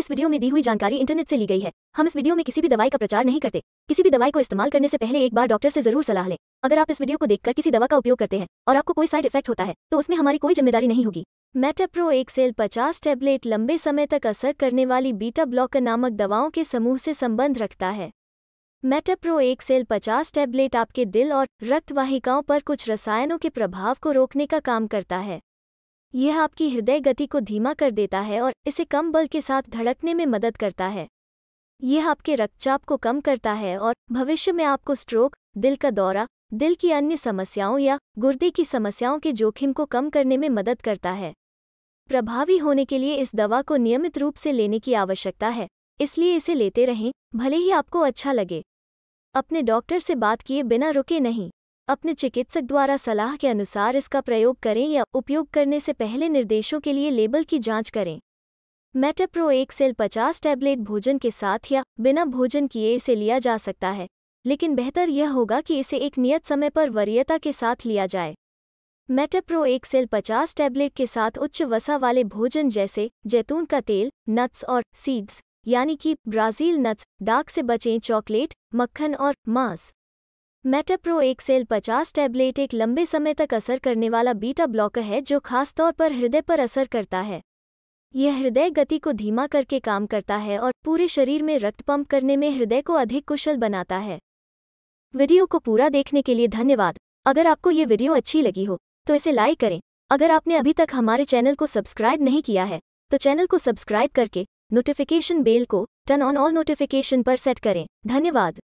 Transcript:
इस वीडियो में दी हुई जानकारी इंटरनेट से ली गई है हम इस वीडियो में किसी भी दवाई का प्रचार नहीं करते किसी भी दवाई को इस्तेमाल करने से पहले एक बार डॉक्टर से जरूर सलाह लें अगर आप इस वीडियो को देखकर किसी दवा का उपयोग करते हैं और आपको कोई साइड इफेक्ट होता है तो उसमें हमारी कोई जिम्मेदारी नहीं होगी मेटाप्रो एक सेल पचास टेबलेट लंबे समय तक असर करने वाली बीटा ब्लॉकर नामक दवाओं के समूह से संबंध रखता है मेटाप्रो एक सेल पचास टैबलेट आपके दिल और रक्तवाहिकाओं पर कुछ रसायनों के प्रभाव को रोकने का काम करता है यह आपकी हृदय गति को धीमा कर देता है और इसे कम बल के साथ धड़कने में मदद करता है यह आपके रक्तचाप को कम करता है और भविष्य में आपको स्ट्रोक दिल का दौरा दिल की अन्य समस्याओं या गुर्दे की समस्याओं के जोखिम को कम करने में मदद करता है प्रभावी होने के लिए इस दवा को नियमित रूप से लेने की आवश्यकता है इसलिए इसे लेते रहें भले ही आपको अच्छा लगे अपने डॉक्टर से बात किए बिना रुके नहीं अपने चिकित्सक द्वारा सलाह के अनुसार इसका प्रयोग करें या उपयोग करने से पहले निर्देशों के लिए लेबल की जांच करें मेटाप्रो एक सेल पचास टैबलेट भोजन के साथ या बिना भोजन किए इसे लिया जा सकता है लेकिन बेहतर यह होगा कि इसे एक नियत समय पर वरीयता के साथ लिया जाए मेटाप्रो एक सेल पचास टैबलेट के साथ उच्च वसा वाले भोजन जैसे जैतून का तेल नट्स और सीड्स यानी कि ब्राज़ील नट्स डाक से बचें चॉकलेट मक्खन और मांस मेटाप्रो एक सेल पचास टैबलेट एक लंबे समय तक असर करने वाला बीटा ब्लॉकर है जो खासतौर पर हृदय पर असर करता है यह हृदय गति को धीमा करके काम करता है और पूरे शरीर में रक्त पंप करने में हृदय को अधिक कुशल बनाता है वीडियो को पूरा देखने के लिए धन्यवाद अगर आपको ये वीडियो अच्छी लगी हो तो इसे लाइक करें अगर आपने अभी तक हमारे चैनल को सब्सक्राइब नहीं किया है तो चैनल को सब्सक्राइब करके नोटिफिकेशन बेल को टर्न ऑन ऑल नोटिफिकेशन पर सेट करें धन्यवाद